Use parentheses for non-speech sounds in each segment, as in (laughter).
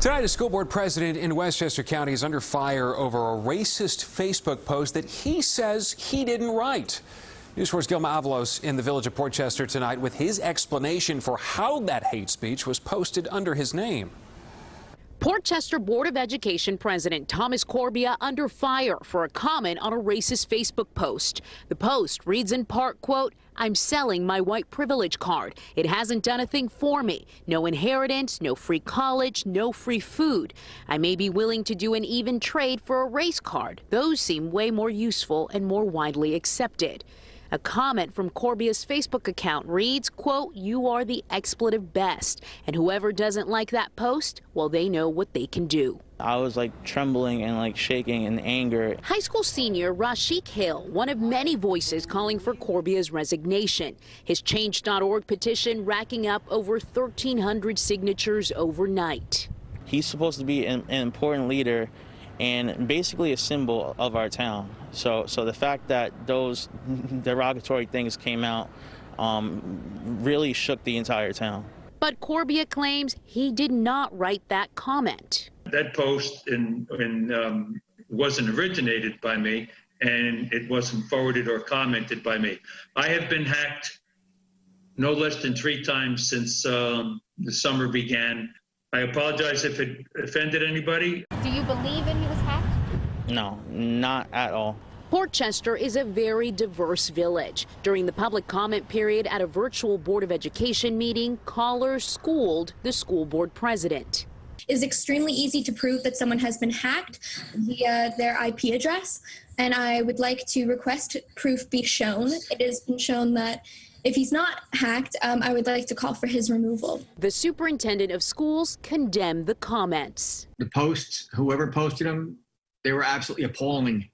Tonight, a school board president in Westchester County is under fire over a racist Facebook post that he says he didn't write. News 4's Gilma Avalos in the village of Portchester tonight with his explanation for how that hate speech was posted under his name. Portchester Board of Education President Thomas Corbia under fire for a comment on a racist Facebook post. The post reads in part, quote, I'm selling my white privilege card. It hasn't done a thing for me. No inheritance, no free college, no free food. I may be willing to do an even trade for a race card. Those seem way more useful and more widely accepted. A comment from Corbia's Facebook account reads, quote, you are the expletive best. And whoever doesn't like that post, well, they know what they can do. I was like trembling and like shaking in anger. High school senior Rashik Hill, one of many voices calling for Corbia's resignation. His change.org petition racking up over 1,300 signatures overnight. He's supposed to be an, an important leader and basically a symbol of our town. So, so the fact that those (laughs) derogatory things came out um, really shook the entire town. But Corbia claims he did not write that comment. That post in, in, um, wasn't originated by me, and it wasn't forwarded or commented by me. I have been hacked no less than three times since um, the summer began I apologize if it offended anybody. Do you believe that he was hacked? No, not at all. Port Chester is a very diverse village. During the public comment period at a virtual Board of Education meeting, callers schooled the school board president. It is extremely easy to prove that someone has been hacked via their IP address, and I would like to request proof be shown. It has been shown that if he's not hacked, um, I would like to call for his removal. The superintendent of schools condemned the comments. The posts, whoever posted them, they were absolutely appalling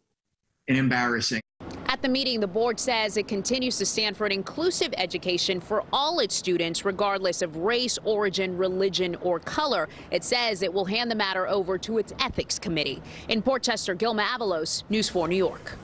and embarrassing. At the meeting, the board says it continues to stand for an inclusive education for all its students, regardless of race, origin, religion, or color. It says it will hand the matter over to its ethics committee. In Port Chester, Gilma Avalos, News 4 New York.